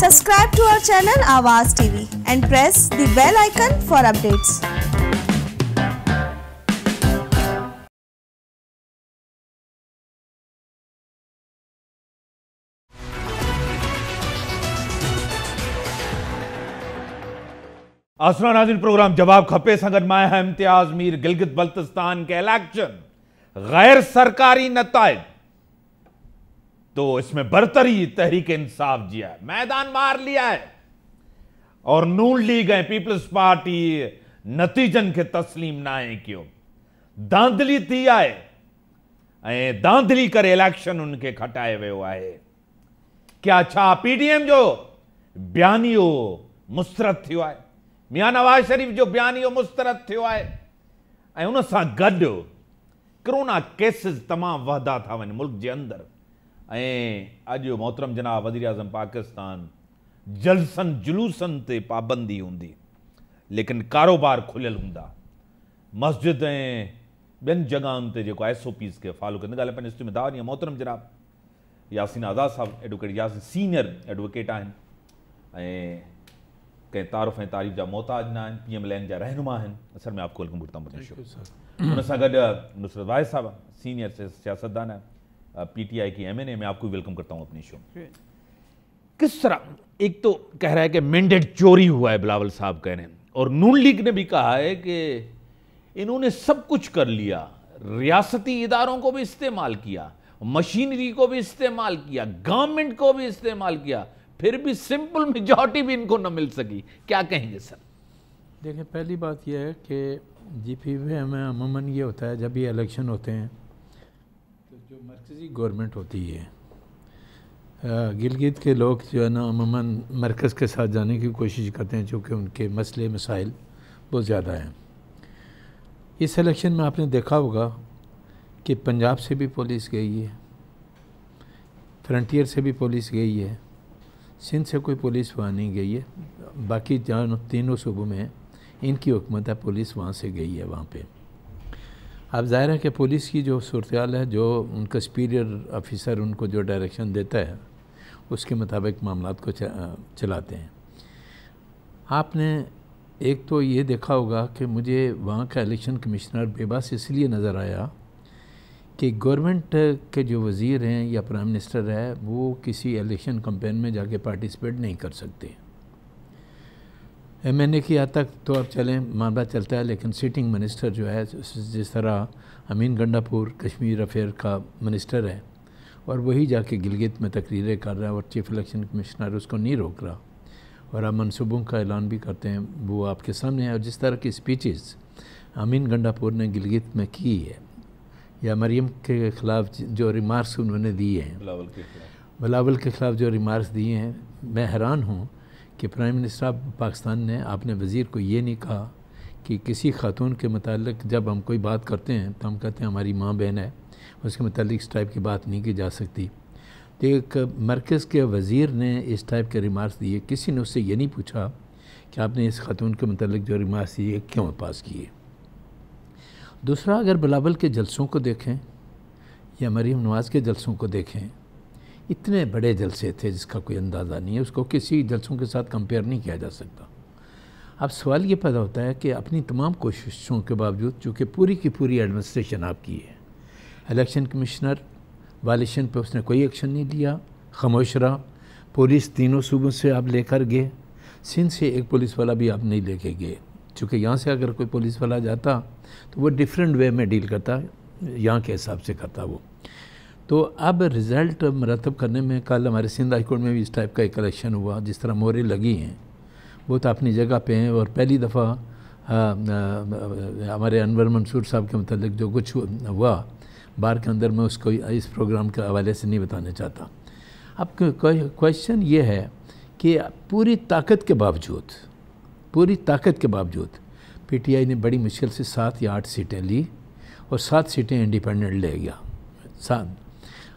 Subscribe to our channel Avaz TV and press the bell icon for updates. आसरा नाजिन programme जवाब खपे संगत माया इम्तियाज मीर गिलगित बल्तिस्तान के इलेक्शन गैर सरकारी नतज तो इसमें बरतरी तहरीक इंसाफ जी है मैदान मार लिया है और नून लीग गए पीपल्स पार्टी नतीजन के तस्लीम ना आए क्यों दांधली थी आए दांधली कर इलेक्शन उनके खटाए वो है क्या छा अच्छा पीडीएम जो बयानियो मुस्तरद थी है मियां नवाज शरीफ जो बयानियो मुस्तरद थी है उन गड कोरोना केसिस तमाम वहदा था वन मुल्क के अंदर ऐं मोहतरम जनाब वजी अज़म पाकिस्तान जलसन जुलूसन से पाबंदी होंगी लेकिन कारोबार खुलियल हों मस्जिद ऐं ॿियनि जॻहियुनि ते एस ओ पीस के फॉलो कर या मोहतरम जनाब यासीन आज़ाद साहब एडवोकेट यासीन सीनियर एडवोकेट हैं कें तारुफ तारीफ़ ऐं तारीफ़ मोहताज न पी एम लैन जा असर में आपको वेलकम करता हूं उन नुसरत वाहिद साहब सीनियर सियासतदान है पीटीआई की एमएनए में आपको वेलकम करता हूं अपने शो में किस तरह एक तो कह रहा है कि मैंडेट चोरी हुआ है बिलावल साहब कह रहे हैं और नून लीग ने भी कहा है कि इन्होंने सब कुछ कर लिया रियासती इदारों को भी इस्तेमाल किया मशीनरी को भी इस्तेमाल किया गवर्नमेंट को भी इस्तेमाल किया फिर भी सिंपल मेजोरिटी भी इनको न मिल सकी क्या कहेंगे सर देखें पहली बात यह है कि जी पी में अमूमन ये होता है जब भी इलेक्शन होते हैं मरकज़ी गवर्नमेंट होती है गिलगित के लोग जो है ना अमूमा मरकज़ के साथ जाने की कोशिश करते हैं चूँकि उनके मसले मसाइल बहुत ज़्यादा हैं इस इलेक्शन में आपने देखा होगा कि पंजाब से भी पुलिस गई है फ्रंटियर से भी पुलिस गई है सिंध से कोई पुलिस वहाँ नहीं गई है बाकी जहाँ तीनों सूबों में इनकी हुकूमत है पुलिस वहाँ से गई है वहाँ पर अब ज़ाहिर है कि पुलिस की जो सूरत है जो उनका सुपीरियर ऑफिसर उनको जो डायरेक्शन देता है उसके मुताबिक मामला को चलाते हैं आपने एक तो ये देखा होगा कि मुझे वहाँ का इलेक्शन कमिश्नर बेबस इसलिए नज़र आया कि गवर्नमेंट के जो वज़ीर हैं या प्राइम मिनिस्टर है वो किसी इलेक्शन कम्पेन में जाके पार्टिसिपेट नहीं कर सकते एमएनए की हद तक तो अब चलें मामला चलता है लेकिन सिटिंग मिनिस्टर जो है जिस तरह अमीन गंडापुर कश्मीर अफेयर का मिनिस्टर है और वही जाके गिलगित में तकरीरें कर रहा है और चीफ इलेक्शन कमिश्नर उसको नहीं रोक रहा और आप मनसूबों का ऐलान भी करते हैं वो आपके सामने है और जिस तरह की स्पीचेस अमीन गंडापुर ने गिलगित में की है या मरीम के ख़िलाफ़ जो रिमार्क्स उन्होंने दिए हैं बिलावल के ख़िलाफ़ जो रिमार्क्स दिए हैं मैं हैरान हूँ कि प्राइम मिनिस्टर ऑफ पाकिस्तान ने अपने वज़ीर को ये नहीं कहा कि किसी खातून के मतलब जब हम कोई बात करते हैं तो हम कहते हैं हमारी माँ बहन है उसके मतलब इस टाइप की बात नहीं की जा सकती तो एक मरकज़ के वज़ीर ने इस टाइप के रिमार्क दिए किसी ने उससे ये नहीं पूछा कि आपने इस खातून के मतलब जो रिमार्क दिए क्यों पास किए दूसरा अगर बिलावल के जलसों को देखें या मरीम नवाज़ के जलसों को देखें इतने बड़े जलसे थे जिसका कोई अंदाज़ा नहीं है उसको किसी जलसों के साथ कंपेयर नहीं किया जा सकता अब सवाल ये पैदा होता है कि अपनी तमाम कोशिशों के बावजूद चूँकि पूरी की पूरी एडमिनिस्ट्रेशन आपकी है इलेक्शन कमिश्नर वालेशन पर उसने कोई एक्शन नहीं लिया खामोश रहा पुलिस तीनों सूबों से आप लेकर गए सिंध से एक पुलिस वाला भी आप नहीं लेके गए चूँकि यहाँ से अगर कोई पुलिस वाला जाता तो वो डिफरेंट वे में डील करता यहाँ के हिसाब से करता वो तो अब रिज़ल्ट मरतब करने में कल हमारे सिंध हाई कोर्ट में भी इस टाइप का एक कलेक्शन हुआ जिस तरह मोहरें लगी हैं वो तो अपनी जगह पे हैं और पहली दफ़ा हमारे अनवर मंसूर साहब के मतलब जो कुछ हुआ बार के अंदर मैं उसको इस प्रोग्राम के हवाले से नहीं बताना चाहता अब क्वेश्चन ये है कि पूरी ताकत के बावजूद पूरी ताकत के बावजूद पीटीआई ने बड़ी मुश्किल से सात या आठ सीटें ली और सात सीटें इंडिपेंडेंट ले गया सात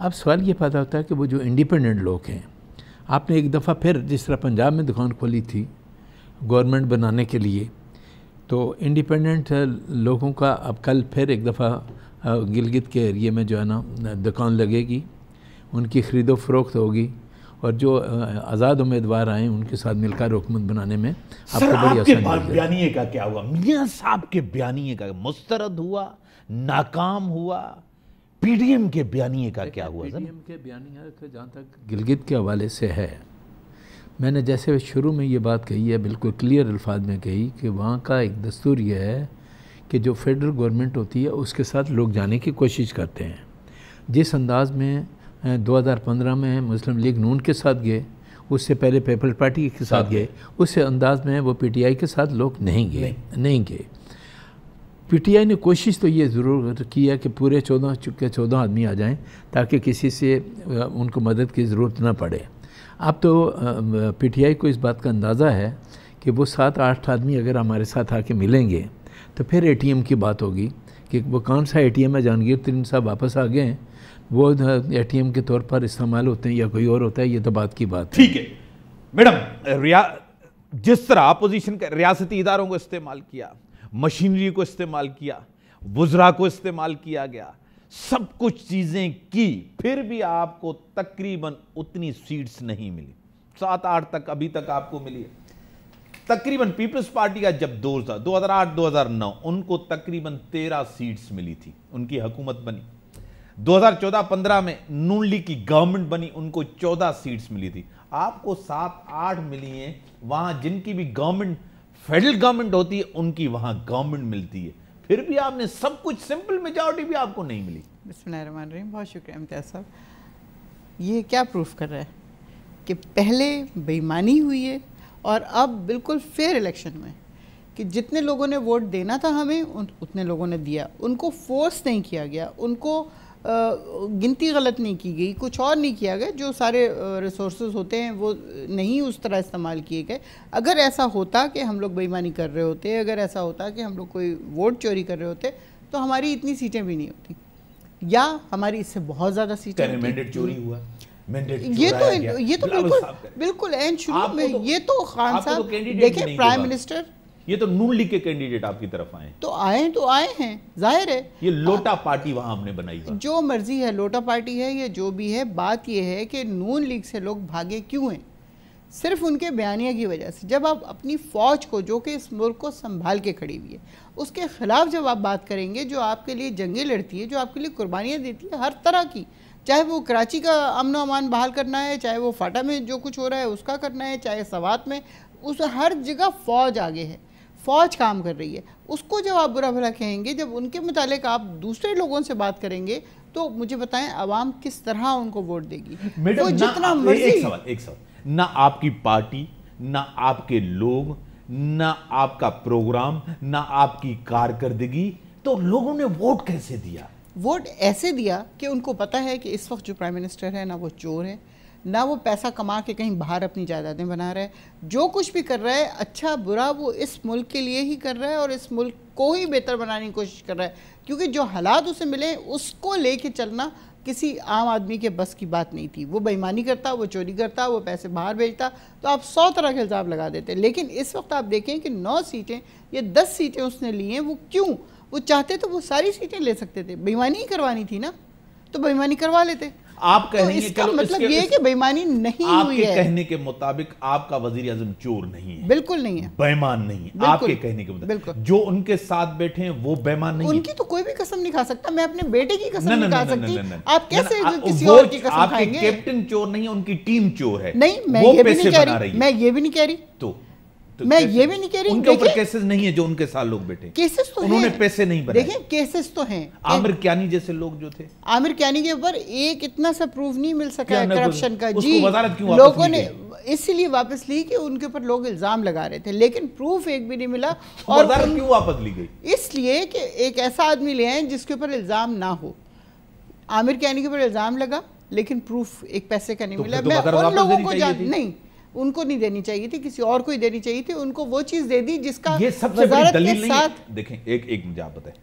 अब सवाल ये पैदा होता है कि वो जो इंडिपेंडेंट लोग हैं आपने एक दफ़ा फिर जिस तरह पंजाब में दुकान खोली थी गवर्नमेंट बनाने के लिए तो इंडिपेंडेंट लोगों का अब कल फिर एक दफ़ा गिलगित के एरिए में जो है ना दुकान लगेगी उनकी ख़रीदो फरोख्त होगी और जो आज़ाद उम्मीदवार आए उनके साथ मिलकर हुकूमत बनाने में आपको बड़ी आसानी का क्या हुआ मियाँ साहब के बयानिए का मुस्तरद हुआ नाकाम हुआ पीडीएम के बयानी का क्या हुआ सर पीडीएम के बयानी तो जहाँ तक गिलगित के हवाले से है मैंने जैसे शुरू में ये बात कही है बिल्कुल क्लियर अल्फाज में कही कि वहाँ का एक दस्तूर यह है कि जो फेडरल गवर्नमेंट होती है उसके साथ लोग जाने की कोशिश करते हैं जिस अंदाज में 2015 में मुस्लिम लीग नून के साथ गए उससे पहले पीपल पार्टी के साथ गए उस अंदाज में वो पीटीआई के साथ लोग नहीं गए नहीं गए पीटीआई ने कोशिश तो ये ज़रूर किया कि पूरे चौदह चुके चौदह आदमी आ जाएं ताकि किसी से उनको मदद की ज़रूरत ना पड़े अब तो पीटीआई को इस बात का अंदाज़ा है कि वो सात आठ आदमी अगर हमारे साथ आके मिलेंगे तो फिर एटीएम की बात होगी कि वो कौन सा एटीएम है जहांगीर तरीन साहब वापस आ गए हैं वो ए के तौर पर इस्तेमाल होते हैं या कोई और होता है ये तो बात की बात ठीक है मैडम रिया जिस तरह अपोजिशन के रियासती इदारों को इस्तेमाल किया मशीनरी को इस्तेमाल किया वज्रा को इस्तेमाल किया गया सब कुछ चीज़ें की फिर भी आपको तकरीबन उतनी सीट्स नहीं मिली सात आठ तक अभी तक आपको मिली तकरीबन पीपल्स पार्टी का जब दौर था 2008-2009 उनको तकरीबन 13 सीट्स मिली थी उनकी हुकूमत बनी 2014-15 में नून लीग की गवर्नमेंट बनी उनको 14 सीट्स मिली थी आपको सात आठ मिली हैं वहां जिनकी भी गवर्नमेंट फेडरल गवर्नमेंट होती है उनकी वहाँ गवर्नमेंट मिलती है फिर भी आपने सब कुछ सिंपल मेजोरिटी भी आपको नहीं मिली रही बहुत शुक्रिया इम्तियाज साहब ये क्या प्रूफ कर रहा है कि पहले बेईमानी हुई है और अब बिल्कुल फेयर इलेक्शन में कि जितने लोगों ने वोट देना था हमें उतने लोगों ने दिया उनको फोर्स नहीं किया गया उनको गिनती गलत नहीं की गई कुछ और नहीं किया गया जो सारे रिसोर्स होते हैं वो नहीं उस तरह इस्तेमाल किए गए अगर ऐसा होता कि हम लोग बेईमानी कर रहे होते अगर ऐसा होता कि हम लोग कोई वोट चोरी कर रहे होते तो हमारी इतनी सीटें भी नहीं होती या हमारी इससे बहुत ज़्यादा सीटें चोरी हुआ ये तो, तो, तो ये तो बिल्कुल बिल्कुल एंड शुरू में ये तो खान साहब देखिए प्राइम मिनिस्टर ये तो नून लीग के कैंडिडेट आपकी तरफ आए तो आए तो आए हैं जाहिर है ये लोटा आ, पार्टी वहां हमने बनाई जो मर्जी है लोटा पार्टी है या जो भी है बात यह है कि नून लीग से लोग भागे क्यों हैं सिर्फ उनके बयानिया की वजह से जब आप अपनी फ़ौज को जो कि इस मुल्क को संभाल के खड़ी हुई है उसके ख़िलाफ़ जब आप बात करेंगे जो आपके लिए जंगे लड़ती है जो आपके लिए कुर्बानियाँ देती है हर तरह की चाहे वो कराची का अमन अमान बहाल करना है चाहे वो फाटा में जो कुछ हो रहा है उसका करना है चाहे सवात में उस हर जगह फ़ौज आगे है फ़ौज काम कर रही है उसको जब आप बुरा भला कहेंगे जब उनके मुतालिक आप दूसरे लोगों से बात करेंगे तो मुझे बताएं आवाम किस तरह उनको वोट देगी वो जितना मर्जी एक सवाल एक सवाल ना आपकी पार्टी ना आपके लोग ना आपका प्रोग्राम ना आपकी कारकर्दगी तो लोगों ने वोट कैसे दिया वोट ऐसे दिया कि उनको पता है कि इस वक्त जो प्राइम मिनिस्टर है ना वो चोर है ना वो पैसा कमा के कहीं बाहर अपनी जायदादें बना रहा है जो कुछ भी कर रहा है अच्छा बुरा वो इस मुल्क के लिए ही कर रहा है और इस मुल्क को ही बेहतर बनाने की कोशिश कर रहा है क्योंकि जो हालात उसे मिले उसको ले कर चलना किसी आम आदमी के बस की बात नहीं थी वो बेईमानी करता वो चोरी करता वो पैसे बाहर भेजता तो आप सौ तरह के इल्ज़ाम लगा देते लेकिन इस वक्त आप देखें कि नौ सीटें या दस सीटें उसने ली हैं वो क्यों वो चाहते तो वो सारी सीटें ले सकते थे बेईमानी ही करवानी थी ना तो बेईमानी करवा लेते आप कहेंगे तो इसका मतलब ये कि बेईमानी नहीं आपके हुई है। कहने के मुताबिक आपका वजीर आजम चोर नहीं है बिल्कुल नहीं है बेईमान नहीं है आपके कहने के मुताबिक जो उनके साथ बैठे हैं वो बेईमान नहीं उनकी तो कोई भी कसम नहीं खा सकता मैं अपने बेटे की कसम नहीं खा सकती आप कैसे किसी और की कसम खाएंगे कैप्टन चोर नहीं है उनकी टीम चोर है नहीं मैं ये भी नहीं कह रही मैं ये भी नहीं कह रही तो तो मैं ये भी नहीं कह रही उनके ऊपर केसेस नहीं है जो उनके साथ लोग बैठे केसेस तो उन्होंने हैं। पैसे नहीं बनाए देखिए केसेस तो हैं आमिर क्यानी जैसे लोग जो थे आमिर क्यानी के ऊपर एक इतना सा प्रूफ नहीं मिल सका है करप्शन का जी लोगों ने इसलिए वापस ली कि उनके ऊपर लोग इल्जाम लगा रहे थे लेकिन प्रूफ एक भी नहीं मिला और क्यों वापस ली गई इसलिए कि एक ऐसा आदमी ले आए जिसके ऊपर इल्जाम ना हो आमिर क्यानी के ऊपर इल्जाम लगा लेकिन प्रूफ एक पैसे का नहीं तो मिला तो मैं उन लोगों को जान नहीं उनको नहीं देनी चाहिए थी किसी और को ही देनी चाहिए थी उनको वो चीज़ दे दी जिसका ये सबसे बड़ी दलील नहीं साथ... देखें एक एक मुझे आप बताएं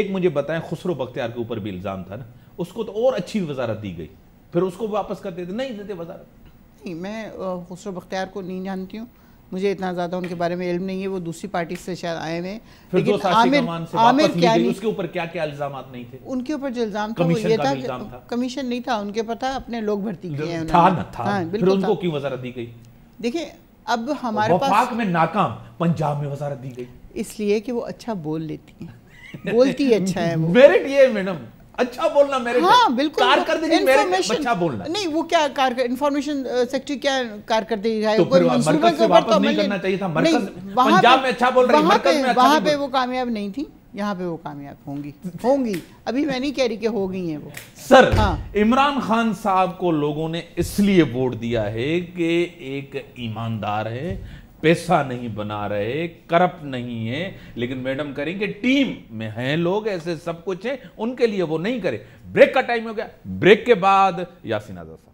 एक मुझे बताएं खुसरो बख्तियार के ऊपर भी इल्ज़ाम था ना उसको तो और अच्छी वजारत दी गई फिर उसको वापस कर देते नहीं देते वजारत नहीं मैं खुसरो बख्तियार को नहीं जानती हूँ मुझे इतना ज़्यादा उनके बारे में इल्म नहीं है वो दूसरी पार्टी से शायद आए हुए लेकिन आमिर आमिर क्या उसके ऊपर क्या क्या इल्जाम नहीं थे उनके ऊपर जो इल्जाम था वो ये था कमीशन नहीं था उनके ऊपर था अपने लोग भर्ती किए हाँ, उनको क्यों वजारत दी गई देखिए अब हमारे पास में नाकाम पंजाब में वजारत दी गई इसलिए कि वो अच्छा बोल लेती है बोलती अच्छा है वो मेरिट ये मैडम अच्छा बोलना मेरे हाँ बिल्कुल कार कर कारकर्दगी मेरे अच्छा बोलना नहीं वो क्या कार इन्फॉर्मेशन सेक्रेटरी क्या कार कारकर्दगी है तो मरकज से तो वापस नहीं करना चाहिए था मरकज पंजाब में अच्छा बोल रही मरकज में अच्छा वहाँ पे वो कामयाब नहीं थी यहाँ पे वो कामयाब होंगी होंगी अभी मैं नहीं कह रही कि हो गई है वो सर हाँ इमरान खान साहब को लोगों ने इसलिए वोट दिया है कि एक ईमानदार है पैसा नहीं बना रहे करप्ट नहीं है लेकिन मैडम करेंगे टीम में हैं लोग ऐसे सब कुछ है उनके लिए वो नहीं करे ब्रेक का टाइम हो गया ब्रेक के बाद यासिन आजाद साहब